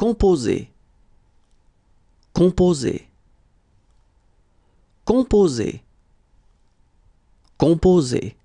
composer, composer, composer, composer.